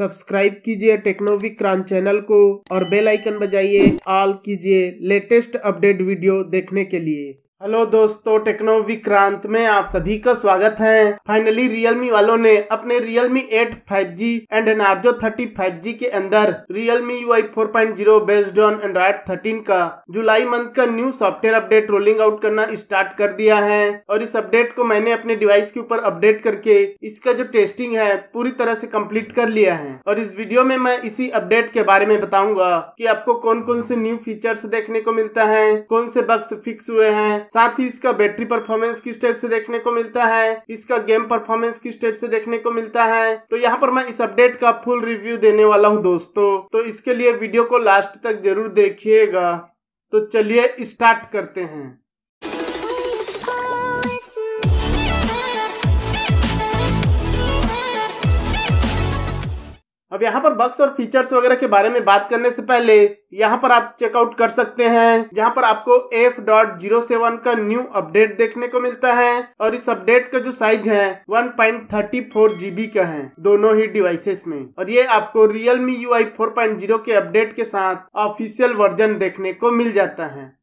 subscribe कीजिए टेक्नोविक crunch channel को और बेल आइकन बजाइए ऑल कीजिए लेटेस्ट अपडेट वीडियो देखने के लिए हेलो दोस्तों टेक्नो विक्रांत में आप सभी का स्वागत है फाइनली रियलमी वालों ने अपने Realme five G and thirty five G के अंदर Realme U I four point zero based on Android thirteen का जुलाई मंथ का new software update rolling out करना स्टार्ट कर दिया है और इस अपडेट को मैंने अपने डिवाइस के ऊपर अपडेट करके इसका जो टेस्टिंग है पूरी तरह से कम्प्लीट कर लिया है और इस वीडियो में मैं इसी अपडेट के बारे में बताऊंगा की आपको कौन कौन से न्यू फीचर्स देखने को मिलता है कौन से बक्स फिक्स हुए हैं साथ ही इसका बैटरी परफॉर्मेंस किस टाइप से देखने को मिलता है इसका गेम परफॉर्मेंस किस टाइप से देखने को मिलता है तो यहाँ पर मैं इस अपडेट का फुल रिव्यू देने वाला हूँ दोस्तों तो इसके लिए वीडियो को लास्ट तक जरूर देखिएगा तो चलिए स्टार्ट करते हैं अब यहाँ पर बक्स और फीचर्स वगैरह के बारे में बात करने से पहले यहाँ पर आप चेकआउट कर सकते हैं जहाँ पर आपको एफ डॉट जीरो सेवन का न्यू अपडेट देखने को मिलता है और इस अपडेट का जो साइज है one point thirty four GB का है दोनों ही डिवाइसेस में और ये आपको Realme U I four point zero के अपडेट के साथ ऑफिशियल वर्जन देखने को मिल जाता है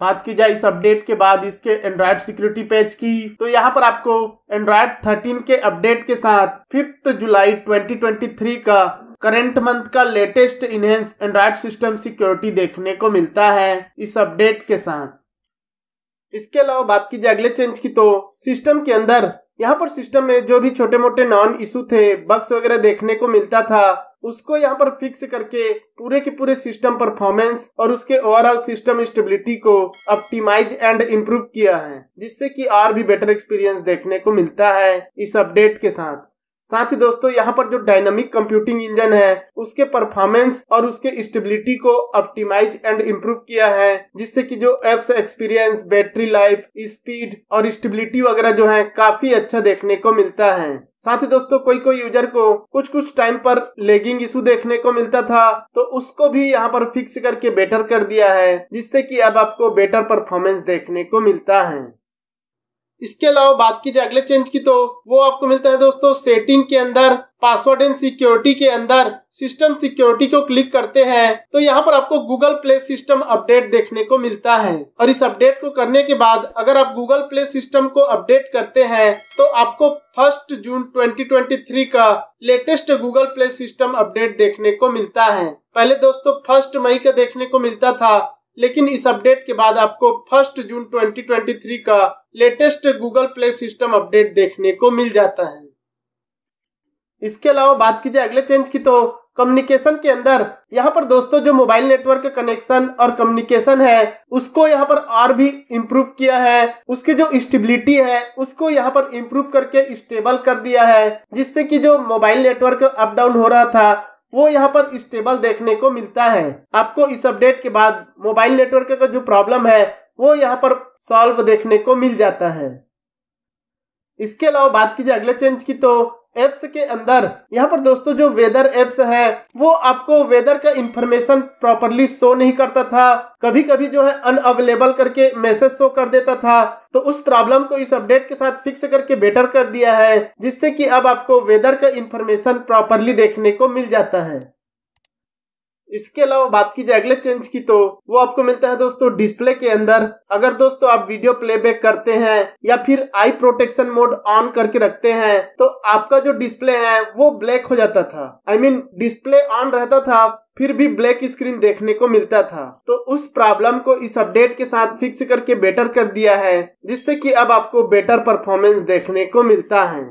बात की जाए इस अपडेट के बाद इसके एंड्रॉयड सिक्योरिटी पेज की तो यहाँ पर आपको एंड्रॉयड 13 के अपडेट के साथ फिफ्थ जुलाई 2023 का करंट मंथ का latest enhance Android system security देखने को मिलता है इस अपडेट के साथ इसके अलावा बात की जाए अगले चेंज की तो सिस्टम के अंदर यहाँ पर सिस्टम में जो भी छोटे मोटे नॉन इशू थे बक्स वगैरह देखने को मिलता था उसको यहाँ पर फिक्स करके पूरे के पूरे सिस्टम परफॉर्मेंस और उसके ओवरऑल सिस्टम स्टेबिलिटी को ऑप्टिमाइज एंड इम्प्रूव किया है जिससे कि और भी बेटर एक्सपीरियंस देखने को मिलता है इस अपडेट के साथ साथ ही दोस्तों यहाँ पर जो डायनामिक कंप्यूटिंग इंजन है उसके परफॉर्मेंस और उसके स्टेबिलिटी को ऑप्टिमाइज एंड इम्प्रूव किया है जिससे कि जो apps experience battery life speed और स्टेबिलिटी वगैरह जो है काफी अच्छा देखने को मिलता है साथ ही दोस्तों कोई कोई यूजर को कुछ कुछ टाइम पर लेगिंग इशू देखने को मिलता था तो उसको भी यहाँ पर फिक्स करके बेटर कर दिया है जिससे कि अब आपको बेटर परफॉर्मेंस देखने को मिलता है इसके अलावा बात की जाए अगले चेंज की तो वो आपको मिलता है दोस्तों सेटिंग के अंदर पासवर्ड एंड सिक्योरिटी के अंदर सिस्टम सिक्योरिटी को क्लिक करते हैं तो यहाँ पर आपको गूगल प्ले सिस्टम अपडेट देखने को मिलता है और इस अपडेट को करने के बाद अगर आप गूगल प्ले सिस्टम को अपडेट करते हैं तो आपको फर्स्ट जून 2023 का latest Google Play system update देखने को मिलता है पहले दोस्तों फर्स्ट मई का देखने को मिलता था लेकिन इस अपडेट के बाद आपको फर्स्ट जून 2023 का latest Google Play system update देखने को मिल जाता है इसके अलावा बात कीजिए अगले चेंज की तो कम्युनिकेशन के अंदर यहाँ पर दोस्तों जो मोबाइल नेटवर्क कनेक्शन और कम्युनिकेशन है उसको यहाँ पर और भी इम्प्रूव किया है उसके जो स्टेबिलिटी है उसको यहाँ पर इम्प्रूव करके स्टेबल कर दिया है जिससे कि जो मोबाइल नेटवर्क अप डाउन हो रहा था वो यहाँ पर स्टेबल देखने को मिलता है आपको इस अपडेट के बाद मोबाइल नेटवर्क का जो प्रॉब्लम है वो यहाँ पर सॉल्व देखने को मिल जाता है इसके अलावा बात की जाए अगले चेंज की तो एप्स के अंदर यहाँ पर दोस्तों जो वेदर एप्स है वो आपको वेदर का इंफॉर्मेशन प्रॉपरली शो नहीं करता था कभी कभी जो है अनअवेलेबल करके मैसेज शो कर देता था तो उस प्रॉब्लम को इस अपडेट के साथ फिक्स करके बेटर कर दिया है जिससे कि अब आपको वेदर का इंफॉर्मेशन प्रॉपरली देखने को मिल जाता है इसके अलावा बात की जाए अगले चेंज की तो वो आपको मिलता है दोस्तों डिस्प्ले के अंदर अगर दोस्तों आप वीडियो प्लेबैक करते हैं या फिर आई प्रोटेक्शन मोड ऑन करके रखते हैं तो आपका जो डिस्प्ले है वो ब्लैक हो जाता था I I mean mean, display on रहता था फिर भी ब्लैक स्क्रीन देखने को मिलता था तो उस प्रॉब्लम को इस अपडेट के साथ फिक्स करके बेटर कर दिया है जिससे कि अब आपको बेटर परफॉर्मेंस देखने को मिलता है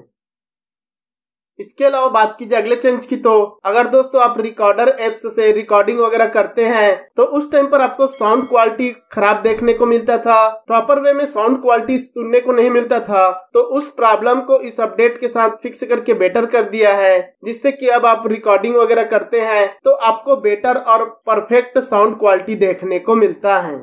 इसके अलावा बात कीजिए अगले चेंज की तो अगर दोस्तों आप रिकॉर्डर एप्स से रिकॉर्डिंग वगैरह करते हैं तो उस टाइम पर आपको साउंड क्वालिटी खराब देखने को मिलता था प्रॉपर वे में साउंड क्वालिटी सुनने को नहीं मिलता था तो उस प्रॉब्लम को इस अपडेट के साथ फिक्स करके बेटर कर दिया है जिससे कि अब आप रिकॉर्डिंग वगैरह करते हैं तो आपको बेटर और परफेक्ट साउंड क्वालिटी देखने को मिलता है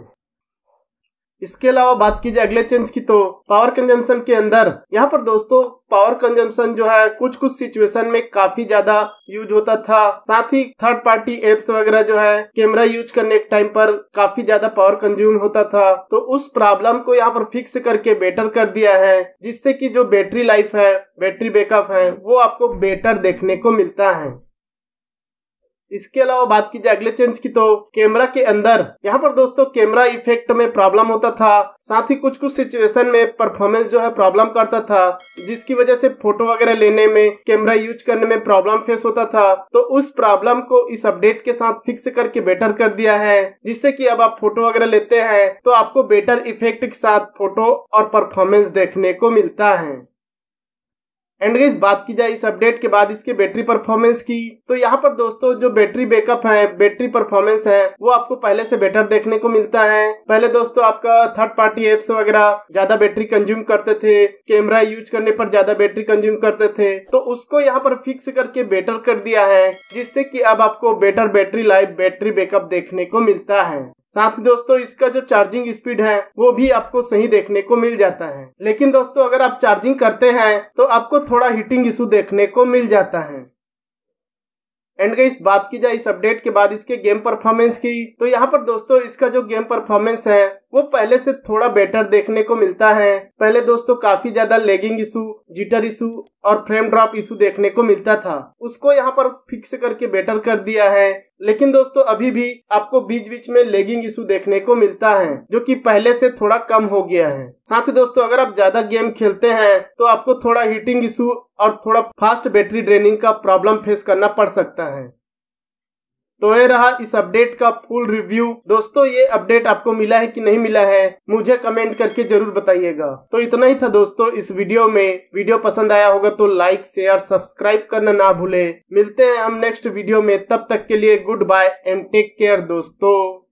इसके अलावा बात की जाए अगले चेंज की तो पावर कंजम्पशन के अंदर यहाँ पर दोस्तों पावर कंजम्पशन जो है कुछ कुछ सिचुएशन में काफी ज्यादा यूज होता था साथ ही थर्ड पार्टी एप्स वगैरह जो है कैमरा यूज करने के टाइम पर काफी ज्यादा पावर कंज्यूम होता था तो उस प्रॉब्लम को यहाँ पर फिक्स करके बेटर कर दिया है जिससे की जो बैटरी लाइफ है बैटरी बैकअप है वो आपको बेटर देखने को मिलता है इसके अलावा बात की जाए अगले चेंज की तो कैमरा के अंदर यहाँ पर दोस्तों कैमरा इफेक्ट में प्रॉब्लम होता था साथ ही कुछ कुछ सिचुएशन में परफॉर्मेंस जो है प्रॉब्लम करता था जिसकी वजह से फोटो वगैरह लेने में कैमरा यूज करने में प्रॉब्लम फेस होता था तो उस प्रॉब्लम को इस अपडेट के साथ फिक्स करके बेटर कर दिया है जिससे की अब आप फोटो वगैरह लेते हैं तो आपको बेटर इफेक्ट के साथ फोटो और परफॉर्मेंस देखने को मिलता है एंड गाइस बात की जाए इस अपडेट के बाद इसके बैटरी परफॉर्मेंस की तो यहाँ पर दोस्तों जो बैटरी बैकअप है बैटरी परफॉर्मेंस है वो आपको पहले से बेटर देखने को मिलता है पहले दोस्तों आपका थर्ड पार्टी एप्स वगैरह ज्यादा बैटरी कंज्यूम करते थे कैमरा यूज करने पर ज्यादा बैटरी कंज्यूम करते थे तो उसको यहाँ पर फिक्स करके बेटर कर दिया है जिससे की अब आपको better battery life battery backup देखने को मिलता है साथ ही दोस्तों इसका जो चार्जिंग स्पीड है वो भी आपको सही देखने को मिल जाता है लेकिन दोस्तों अगर आप चार्जिंग करते हैं तो आपको थोड़ा हीटिंग इशू देखने को मिल जाता है एंड गई बात की जाए इस अपडेट के बाद इसके गेम परफॉर्मेंस की तो यहाँ पर दोस्तों इसका जो गेम परफॉर्मेंस है वो पहले से थोड़ा बेटर देखने को मिलता है पहले दोस्तों काफी ज्यादा लेगिंग इशू जिटर इशू और फ्रेम ड्रॉप इशू देखने को मिलता था उसको यहाँ पर फिक्स करके बेटर कर दिया है लेकिन दोस्तों अभी भी आपको बीच बीच में लेगिंग इशू देखने को मिलता है जो कि पहले से थोड़ा कम हो गया है साथ ही दोस्तों अगर आप ज्यादा गेम खेलते हैं तो आपको थोड़ा हीटिंग इशू और थोड़ा फास्ट बैटरी ड्रेनिंग का प्रॉब्लम फेस करना पड़ सकता है तो ये रहा इस अपडेट का फुल रिव्यू दोस्तों ये अपडेट आपको मिला है कि नहीं मिला है मुझे कमेंट करके जरूर बताइएगा तो इतना ही था दोस्तों इस वीडियो में वीडियो पसंद आया होगा तो लाइक शेयर सब्सक्राइब करना ना भूले मिलते हैं हम नेक्स्ट वीडियो में तब तक के लिए goodbye and take care दोस्तों